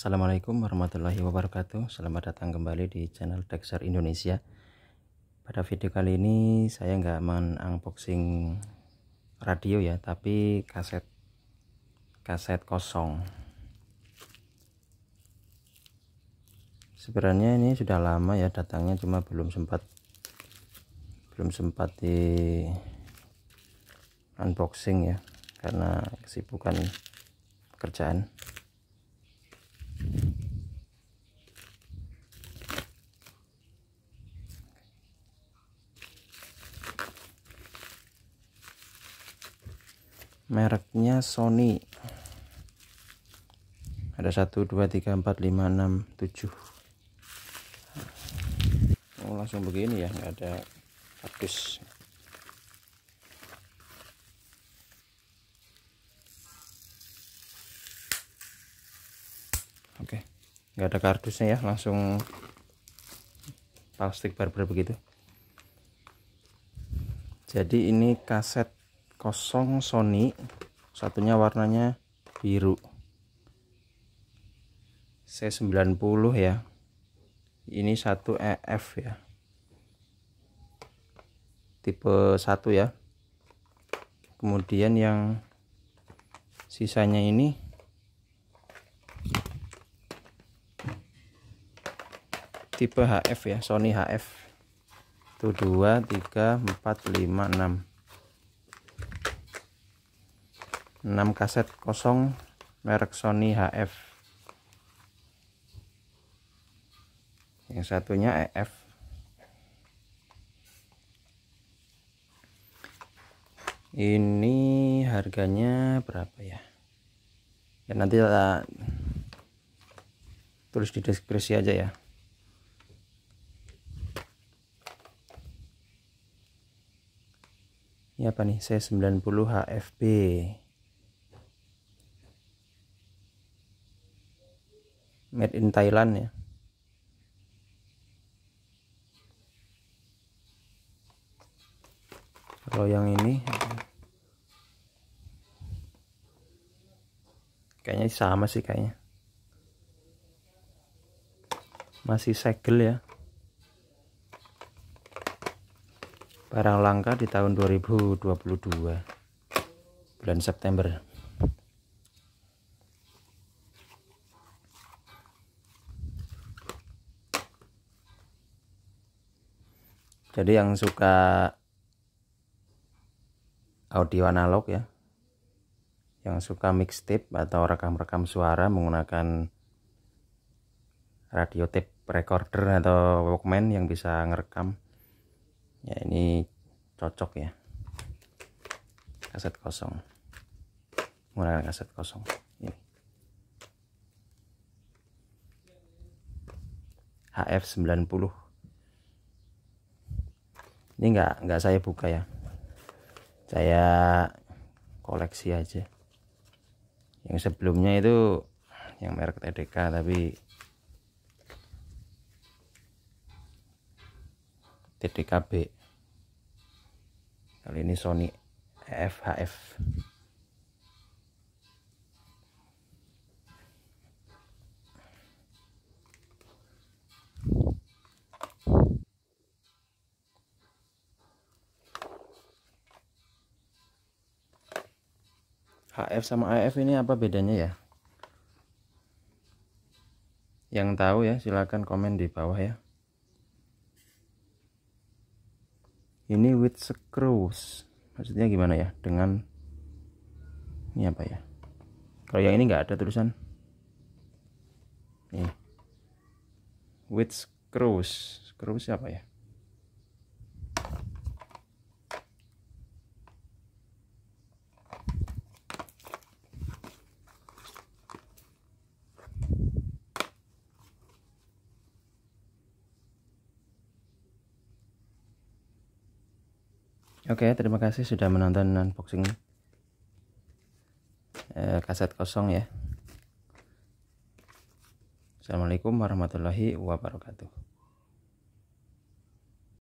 Assalamualaikum warahmatullahi wabarakatuh Selamat datang kembali di channel Dexter Indonesia Pada video kali ini saya nggak men-unboxing radio ya Tapi kaset kaset kosong Sebenarnya ini sudah lama ya datangnya cuma belum sempat Belum sempat di unboxing ya Karena kesibukan kerjaan mereknya Sony ada 1 2 3 4 5 6 7 oh, langsung begini ya enggak ada habis oke nggak ada kardusnya ya langsung plastik barber begitu jadi ini kaset kosong Sony satunya warnanya biru C90 ya ini satu EF ya tipe 1 ya kemudian yang sisanya ini tipe HF ya Sony HF itu 2 3 4 5 6 6 kaset kosong merek Sony HF yang satunya EF ini harganya berapa ya ya nanti kita tulis di deskripsi aja ya ini apa nih C90 HFB made in Thailand ya kalau yang ini kayaknya sama sih kayaknya masih segel ya barang langka di tahun 2022 bulan September jadi yang suka audio analog ya yang suka mixtape atau rekam-rekam suara menggunakan radio tape recorder atau walkman yang bisa ngerekam ya ini cocok ya kaset kosong menggunakan kaset kosong ini HF 90 ini nggak nggak saya buka ya saya koleksi aja yang sebelumnya itu yang merek TDK tapi TDKB kali ini Sony FHF e HF sama AF ini apa bedanya ya yang tahu ya silahkan komen di bawah ya ini with screws maksudnya gimana ya dengan ini apa ya kalau yang ini nggak ada tulisan nih with screws screws apa ya Oke, okay, terima kasih sudah menonton unboxing eh, kaset kosong ya. Assalamualaikum warahmatullahi wabarakatuh.